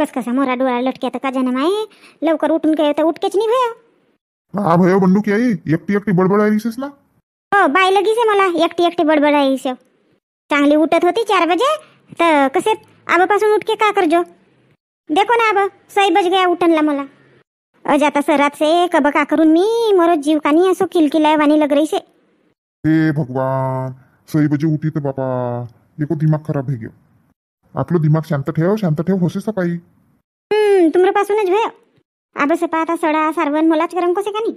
कस कसा मोरा डोळा लटक्या का जन माये लवकर उठून काय तर उठकेच नाही भया हा भया बंडू की आई एकटी एकटी बडबड आहे रिसेसला हो बाई लगीच मला एकटी एकटी बडबड आहे चांगली उठत होती चार बजे तर कसे आबापासून उठके का करजो देखो ना अब सही बज गया उठनला मला अजा आता सरात से कब का करून मी मरो जीव कानी असो किलकिलाय वाणी लग रही से हे भगवान सही बजे उठी तर बाबा देखो दिमाग खराब है गया आपलं दिमाग शांत ठेव शांत ठेव होशीस पाई तुमरे पासूनच भय अब से पाता सडा सारवण मोलाच करम कसे कानी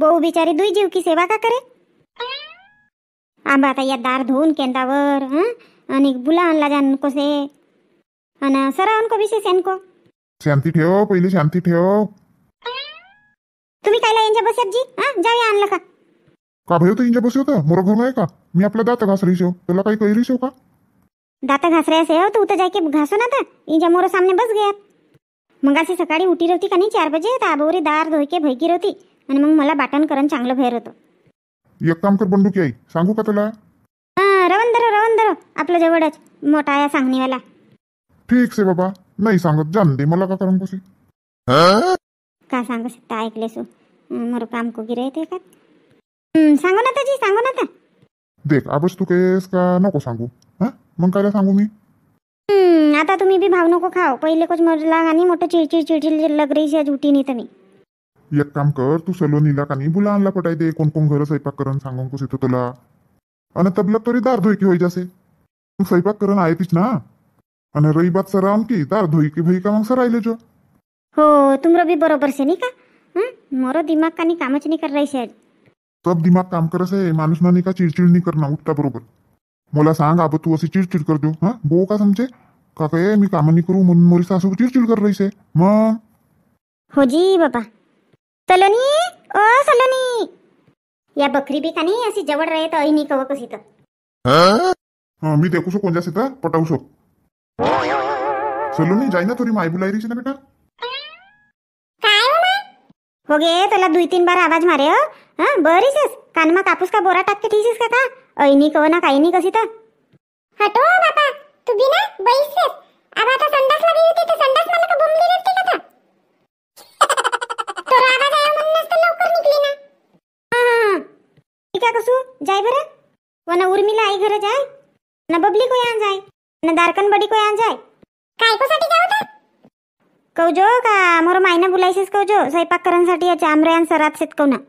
बहु बिचारी दुई जीव की सेवा का करे आंबा आता या दार धुवून केंदावर आणि बुला आणला जान कसे अन सरावून को विशेष को शांती ठेव पहिले शांती ठेव तुम्ही कायला यांच्या बसत जी हा जाऊया आणलं का का भयो तू यांच्या तो मोर घर नाही का मी आपला दात घास रिशो हो. तुला काही काही रिशो हो का दाता घास रहे से हो, तू तो जाके घासो ना था इन मोरो सामने बस गया मग अशी सकाळी उठी रहती का नाही चार बजे ताबोरी दार धोई के भैकी रहती आणि मग मला बाटन करण चांगलं भैर होतो एक काम कर बंडू की सांगू का तुला हा रवंदर रवंदर आपलं जवळच मोठा या सांगणीवाला ठीक से बाबा नाही सांगत जान दे मला का करम कशी का सांगू शकता ऐकले सो हो. मोर काम कोगी रहते का सांगू ना ताजी सांगू ना ता देख आबस तू केस का नको सांगू मग काय सांगू मी आता तुम्ही बी भाव नको खाव पहिले कुछ मजला आणि मोठे चिडचिड चिडचिड लग रही या झुटीने तर तनी एक काम कर तू सलोनीला का नाही बुला आणला पटाय दे कोण कोण घर स्वयंपाक करण सांगून कुस येतो तुला आणि तबला तरी दार धोई की होई जासे तू स्वयंपाक करण ना आणि रही बात सराम की दार धोई की भई का मग सरायले जो हो तुम बी बरोबर से नाही का मोर दिमाग कानी कामच नाही कर रही आज सब दिमाग काम करस आहे माणूस ना नाही का चिडचिड नाही करणार उठता बरोबर मला सांग आबा तू अशी चिडचिड करतो हा बो का समजे काका ये मी नाही करू म्हणून मोरी सासू चिडचिड कर रही से मग हो जी बाबा सलोनी ओ सलोनी या बकरी बी का नाही अशी जवळ राहे तर अहिनी कव कशी हा मी देखू शो कोणत्या सीता पटावू शो सलोनी जाई ना थोडी माय बुलाई रही ना बेटा हो, हो गे तुला दुई तीन बार आवाज मारे हो हा बरीच कानमा कापूस का बोरा टाकते ठीक का का ऐनी कव ना काही नाही कशी तर हटो हो, बाबा तू बी ना बैसेस अब आता संडास लगी होती तो संडास मला का बोंबली नसते का तर तर आवाज जाय म्हणून नसतं लवकर निघली ना हां ठीक आहे कसू जाय बरं वना उर्मिला आई घर जाय ना बबली को यान जाय ना दारकन बडी को यान जाय काय को साठी जाऊ तर जो का मोर मायना बोलायसेस कवजो स्वयंपाक साठी या आमरयान सरात शेतकवना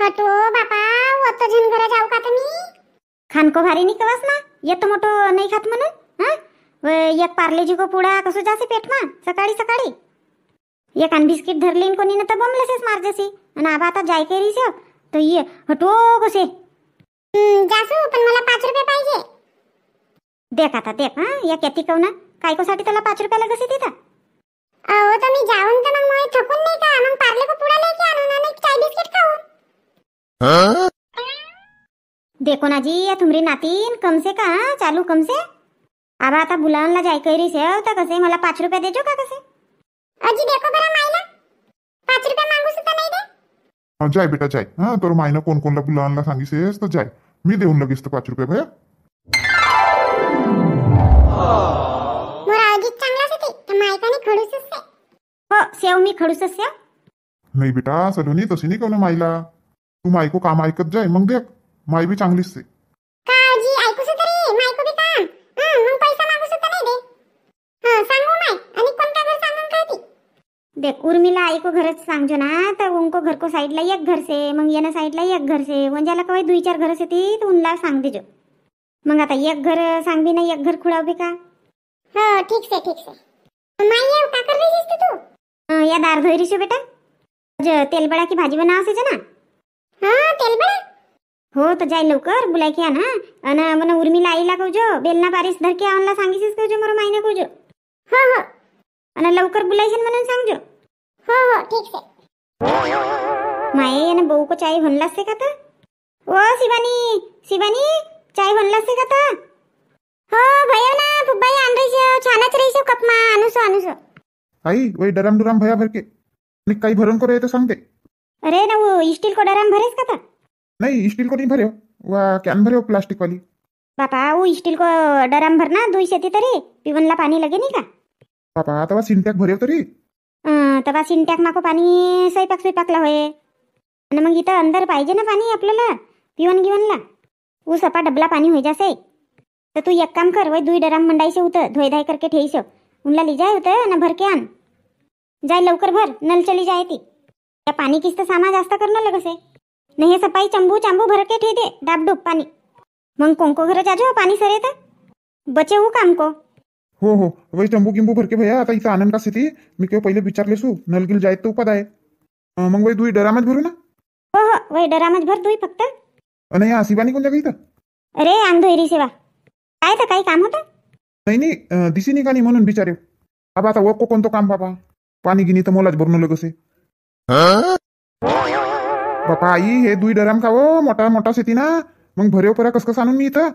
हटो हो, बापा वत झन घर जाऊ का तुम्ही खानको भारी निकवास ना येतो मोठो नाही खात म्हणून हा एक पारलेजी को पुडा कसो जासे पेटमा सकाळी सकाळी एक आण बिस्किट धरली न कोणी न तर बमलसेच मार आणि आबा आता जाय के रिसे तो ये हटो कसे जासू पण मला पाच रुपये पाहिजे देख आता देख हा या कॅती कव ना कायकोसाठी त्याला पाच रुपयाला कसे देता अहो तर मी जाऊन तर मग थकून नाही का मग पार्ले को पुडा लेके आणू ना चाय बिस्किट खाऊ देखो ना जी या तुमरी नातीन कम से का चालू कम से आबा आता ला जाय कैरी से तर कसे मला पाच रुपये देजो का कसे अजी देखो बरं मायला पाच रुपये मागू सुद्धा नाही दे जाय बेटा जाय हां तर माइना कोण कोणला बुलावणला सांगिसेस तर जाय मी देऊन लगेच तो पाच रुपये भया मोरा चांगलाच होते तर मायकाने खडूसच से हो, सेव मी खडूसच से नाही बेटा सलोनी तशी नाही कवलं तू मायको काम ऐकत जाय मग देख माय बी चांगलीच ते ऐकूस तरी बी मग पैसा नाही दे सांगू आणि कोणता घर काय ती देख उर्मिला ऐको घरच सांगजो ना तर उनको घर को साईडला एक घर से मग येणं साईडला एक घर से वंजाला काय दुई चार घर से ती तर उनला सांग देजो मग आता एक घर सांगबी ना एक घर बी का हो ठीक से ठीक से माई येऊ का कर रही तू या दार धरीशो बेटा तेलबडा की भाजी बनावासे ना हा तेलबडा हो तर जाय लवकर बुलाय की ना अन मन उर्मीला आईला जो बेलना बारीस धरके आणला सांगिसीस जो मोर मायने कवजो हा हो, हा हो. अन लवकर बुलायसन म्हणून सांगजो हो हो ठीक आहे माये याने बहू को चाय होणला से का तर ओ शिवानी शिवानी चाय होणला से का तर हो भयो ना फुबाई आण छानच रहीशो कपमा अनुसो अनुसो आई वही डरम डुराम भया भरके आणि काही भरून करे तर सांगते अरे ना वो स्टील को डरम भरेस का तर नाही स्टील को नहीं भरे कॅन प्लास्टिक वाली पापा ओ स्टील को डराम भरना दुई शेती तरी पिवनला पाणी लगे नाही का पापा तवा सिंटॅक भरेव तरी अं, सिंटॅक माको पाणी सही पकला होय आणि मग इथं अंदर पाहिजे ना पाणी आपल्याला पिवन गिवनला ऊ सपा डबला पाणी होई जासे तर तू एक काम कर वय दुई डराम मंडाईसे उत धोय धाय करके ठेईस उनला जाय आणि भर भरके आन जाय लवकर भर नल चली जाय ती त्या पाणी किस्त सामा जास्त करना लगस नाही हे सपाई चंबू चांबू भरके ठे दे डाबडूब पाणी मग कोंको घर जाजो पाणी सरे तर बचे हो काम को हो हो वही चंबू किंबू भरके भैया आता इथं आनंद का स्थिती मी केव्हा पहिले विचारले सू नलगिल जाय तो उपाय आहे मग वही दुई डरामात भरू ना हो हो वही डरामात भर दुई फक्त अरे नाही हा शिवानी कोणत्या इथं अरे अंधोयरी सेवा काय तर काही काम होतं नाही नाही दिसी नाही का म्हणून बिचारे बाबा आता ओको कोणतं काम बाबा पाणी गिनी तर मोलाच भरून लगसे बापा आई हे दुई डराम का हो मोठा मोठा शेती ना मग भरेव परा कसकस आणून मी इथं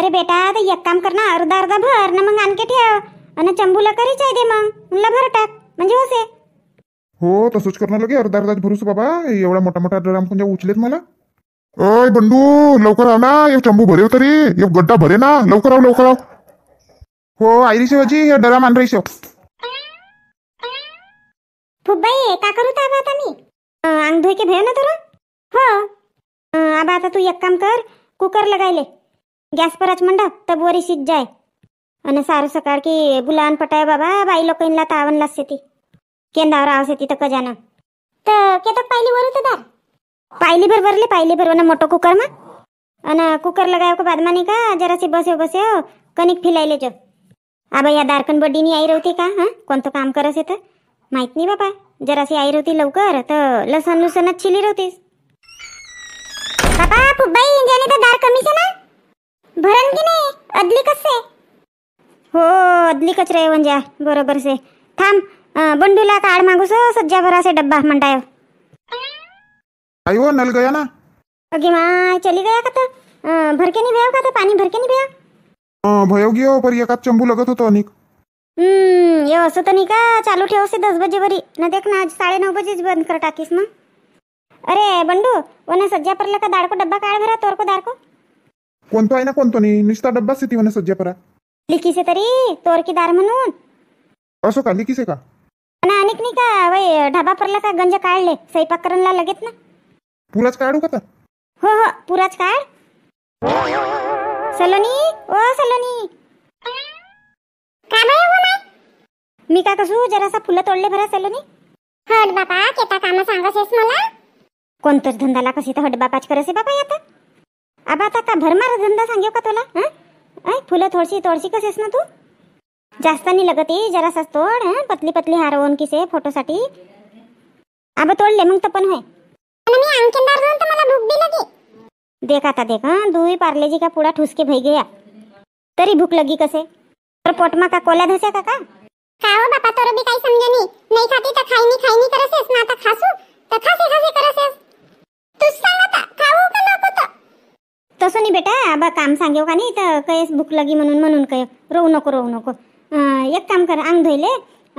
अरे बेटा आता एक काम कर ना अर्धा अर्धा भर ना मग आणखी ठेव आणि चंबूला करी आहे दे मग मुला भर टाक म्हणजे होसे हो तसंच करणार लगे अर्धा अर्धा भरूस बाबा एवढा मोठा मोठा कोण कोणत्या उचलेत मला ओय बंडू लवकर आव ना एक चंबू भरेव तरी एक गड्डा भरे ना लवकर आव लवकर आव हो आईरी शिवाजी हे डराम आण रही शेव फुब्बाई का करू आता मी अंग धुय के भेव ना तर हो आबा आता तू एक काम कर कुकर लगायले गॅस परच म्हणा तर बोरी शिज जाय आणि सारू सकाळ की गुलान पटाय बाबा बाई लोक इनला तावन लागते ती केंदावर आवसे ती तर कजान तर केतक पाहिली वरू तर दार पाहिली बरोबरले पाहिली बरोबर मोठं कुकर मग अन कुकर लगाव का बादमानी का जरासे बसे बसेव कणिक फिलायले जो आबा या दारकन बड्डीनी आई रवते का हां कोणतं काम करस येतं माहित नाही बाबा जराशी आई होती लवकर तर लसन लुसनच चिली होतीस बाबा फुब्बाई ज्याने तर दार कमीच ना भरण की नाही अदली कसे हो अदली कचरे म्हणजे बरोबर से थांब बंडूला काढ मागूस सज्जा भरासे डब्बा म्हणताय आई वो हो, नल गया ना अगे माय चली गया का तर भरके नाही हो भेव का तर पाणी भरके नाही हां हो? भयो गयो पर का चंबू लगत होतो अनिक हम्म हे असं तर नाही का चालू ठेवसे दस बजे बरी न देख ना आज साडे नऊ बजेच बंद कर टाकीस ना अरे बंडू वना सज्जा परला का दाडको डब्बा काळ भरा तोरको दारको कोणतो आहे ना कोणतो नाही निस्ता डब्बा स्थिती सज्जा सज्जापरा लिखीसे तरी तोरकी दार म्हणून असो का लिखीस का पण अनेक नाही का वय ढाबा परला का गंज काढले स्वयंपाक करणला लगेच ना पुराच काढू का हो हो पुराच काढ सलोनी ओ सलोनी मी का कसू जरासा फुलं तोडले भरा सलोनी हट बापा केता काम सांगसेस मला कोणतोच धंदाला कशी तर हट बापाच करसे बापा आता आबा आता भरमार धंदा सांगेव का तुला ऐ फुलं थोडशी तोडशी कसेस ना तू जास्त नाही लागत ये तोड पतली पतली हार ओन किसे साठी आबा तोडले मग तपन पण होय आणि मी अंकिनदार दोन तर मला भूक बी लगी देख आता देख हं दुई जी का पुडा ठुसके भई गया तरी भूक लगी कसे तर पोटमा का कोला धसे का का खाओ हो बापा तोर भी काही समझे नाही नहीं खाती तर खाईनी खाईनी करसेस ना आता खासू तो खासे खासे करसेस तू सांग खाऊ का नको तो तसं नाही बेटा अब काम सांगेव का नाही तर कयस भूक लगी म्हणून म्हणून काय रोऊ नको रोऊ नको एक काम कर अंग धुईले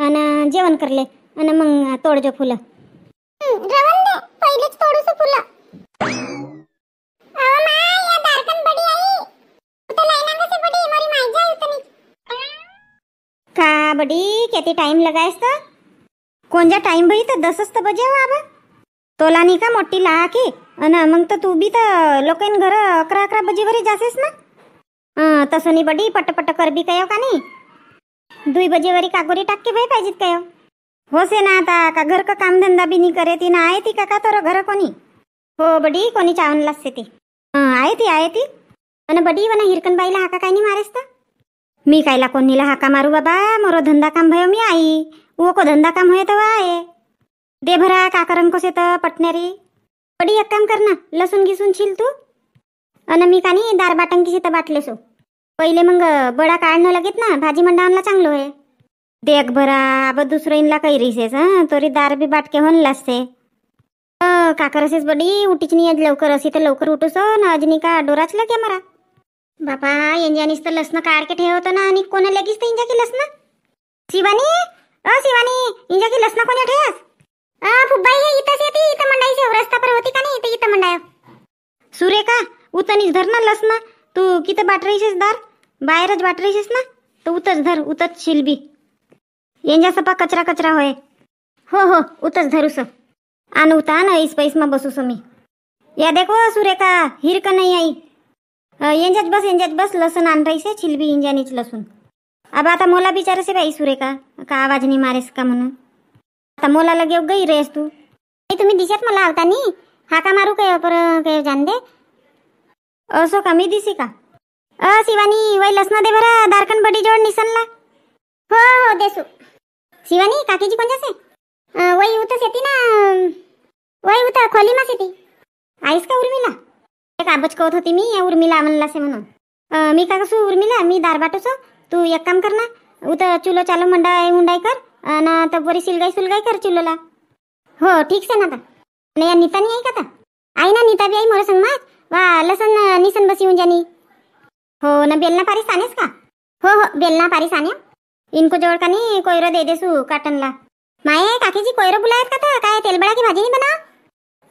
अन जेवण करले आणि मग तोडजो फुलं रवंदे पहिलेच तोडूस फुलं बडी किती टाइम लगायस तर कोणत्या टाइम बही तर दसच तर बजे बाबा हो तोला नाही का मोठी लाके अन मग तर तू बी तर लोक घर अकरा अकरा बजेवरी जासेस ना तसं नाही बडी पटपट करबी काय का नाही दुई बजेवरी कागोरी टाके बाई पाहिजेत कयो हो से ना आता का घर का धंदा बी नाही करे ती ना आहे ती का का तर घर कोणी हो बडी कोणी चावनलाच ती आहे ती आहे ती अन बडी वना हिरकन बाईला हाका काय नाही मारेस तर मी कायला कोणीला हाका मारू बाबा मोरो धंदा काम भयो मी आई को धंदा काम होय तवा आहे दे भरा काकरन कसे तर पटणारी पडी एक काम कर ना लसून घिसून छिल तू अन मी कानी दार बाटंकी तर बाटले सो पहिले मग बडा काढणं लगेच ना भाजी मंडळाला चांगलं है देख भरा अब दुसरं इनला काही रिसेस हा तोरी दार बी बाटके होन लसते काकर काकरसेस बडी उठीच नाही लवकर असे तर लवकर उठोस ना अजनी का डोराच लगे मरा बापा यांच्या तर लसणं काढ के ठेवतो ना आणि कोणा लगेच तर इंजा की लसन शिवानी अ शिवानी इंजा की लसणं कोणा ठेवस अ फुब्बाई हे इथंच येते इथं मंडाईची रस्ता पर होती का नाही इथं इथं मंडाय सुरेखा उतनीच धर ना लसन तू किती बाटरीशीस धर बाहेरच बाटरीशीस ना तो उतच धर उतच शिलबी यांच्या सपा कचरा कचरा होय हो हो उतच धरूस आन उता ना ऐस पैस मा बसूस मी या देखो सुरेखा हिर का नाही आई यांच्यात बस यांच्यात बस लसूण आण छिलबी इंजानीच लसूण अब आता मोला बिचारसे बाई सुरे का आवाज नाही मारेस का म्हणून आता मोला लगे गई रेस तू नाही तुम्ही दिशात मला आवता नी हाका मारू काय पर काय जाण दे असो का मी दिसी का अ शिवानी वय लसणं दे बरं दारकन बडी जोड निसनला हो हो देसू शिवानी काकीजी कोणत्या से वही उतस येते ना वही उता खोली मास येते आईस का उर्मिला का बचकवत होती मी या उर्मिला म्हणला असे म्हणून मी का कसू उर्मिला मी दार दारबाटोस तू एक काम कर ना उत चुलो चालो मंडाय मुंडाय कर ना तर बरी सिलगाई सुलगाई कर चुलोला हो ठीक से ना आता नाही या नीता नाही आहे का आता आई ना नीता बी आई मोर संग मात वा लसन निसन बसी येऊन जानी हो ना बेलना पारी सानेस का हो हो बेलना पारी आणे इनको जवळ का नाही कोयरं दे देसू काटनला माये काकीजी कोयरं बुलायत का तर काय तेलबडा की भाजी नाही बना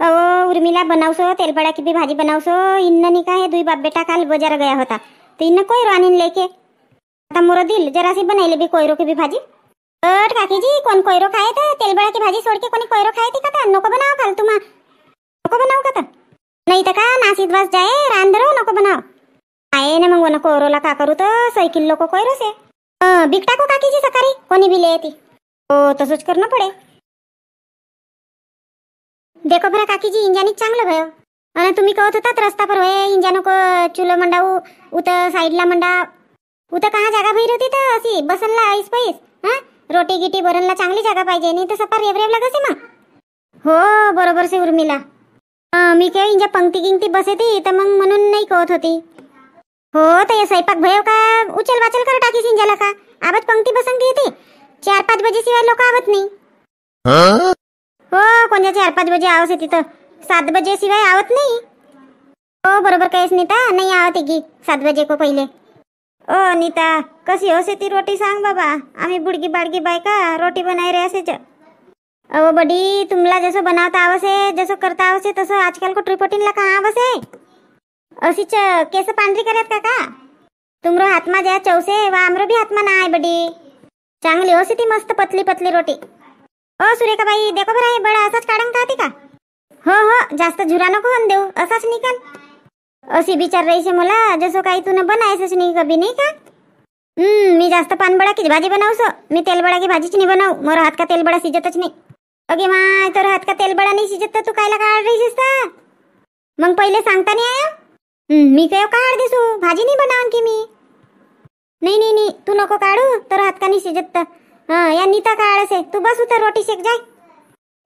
अहो उर्मिला बनावसो तेलपड़ा की भी भाजी बनावसो इन्न नी का हे दुई बाप बेटा काल बाजार गया होता तो इन्न कोयरो रानी लेके आता मोर दिल जरासी बनायले बी कोयरो की भी भाजी अट काकीजी कोण कोयरो खाय तर तेलपड़ा की भाजी सोडके कोणी कोयरो खाय ती का नको बनाव खाल तुम्हा नको बनाव का नाही तर का नाशिद वास जाय रांधरो नको बनाव आहे ना मग ओरोला का करू तर सैकिल लोक कोयरोस आहे बिकटा को काकीची सकाळी कोणी बिले ती हो तसंच करणं पडे देखो बरं काकीजी इंजानीच चांगलं भयो आणि तुम्ही कहत होता रस्ता पर होय इंजा नको चुलो मंडाऊ उत साईडला मंडा उत का जागा भैर होती तर अशी बसनला ऐस पैस हा रोटी गिटी बरनला चांगली जागा पाहिजे नाही तर सपार रेवरेव लागसे मग हो बरोबर से उर्मिला मी काय इंजा पंक्ती गिंगती बस येते तर मग म्हणून नाही कहत होती हो तर स्वयंपाक भयो का उचल वाचल कर टाकी सिंजाला का आवत पंक्ती बसन येते चार पाच बजे शिवाय लोक आवत नाही हो कोणत्या चार पाच बजे आवस येते तर सात बजे शिवाय आवत नाही हो बरोबर काहीच नीता नाही आवत आहे की सात बजे को पहिले ओ नीता कशी असे ती रोटी सांग बाबा आम्ही बुडगी बाडगी बायका रोटी बनाय रे असेच अहो बडी तुम्हाला जसं बनावता आवसे आहे जसं करता आवस आहे तसं आजकाल कुठरी पोटीनला का आवस आहे च केस पांढरी करत का का तुमरो हातमा ज्या चौसे वा आमरो बी हातमा ना बडी चांगली असे ती मस्त पतली पतली रोटी ओ भाई देखो बरं आहे बडा असाच काढून का का हो हो जास्त झुरा नको होऊन देऊ असाच निकाल असे विचार से मला जसं काही तू न बनायचंच नाही कभी नाही का मी जास्त की भाजी बनवसो मी तेलबडा की भाजीच नाही बनव मोर हात का तेलबडा शिजतच नाही अगे माय तर हात का तेलबडा नाही शिजत तर तू कायला काढ ता मग पहिले सांगता नाही आया मी काय काढ दिसू भाजी नाही बनावन की मी नाही नाही नाही तू नको काढू तर हात का नाही शिजत हा या नीता का आळस आहे तू बस उतर रोटी सेक जाए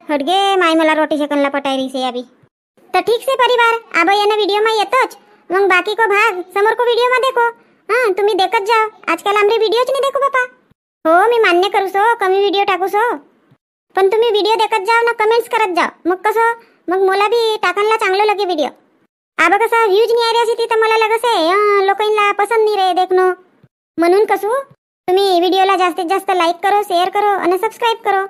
हट गए माई मला रोटी सेकन ला पटाई रही से अभी तो ठीक से परिवार अब ये ना वीडियो में ये तो मंग बाकी को भाग समर को वीडियो में देखो हाँ तुम्हें देखत जाओ आजकाल आमरे व्हिडिओच नहीं देखो पापा हो मैं मान्य करू सो कमी वीडियो टाकू सो पन तुम्हें वीडियो देखत जाओ ना कमेंट्स करत जाओ मग कसं मग मोला भी टाकन ला चांगलो लगे वीडियो अब कसा व्यूज नहीं आ रही असे ती तर लगस है लोग पसंद नहीं रहे देखणं मनुन कसू तुम्ही व्हिडिओला जास्तीत जास्त लाईक करो शेअर करो आणि सबस्क्राईब करो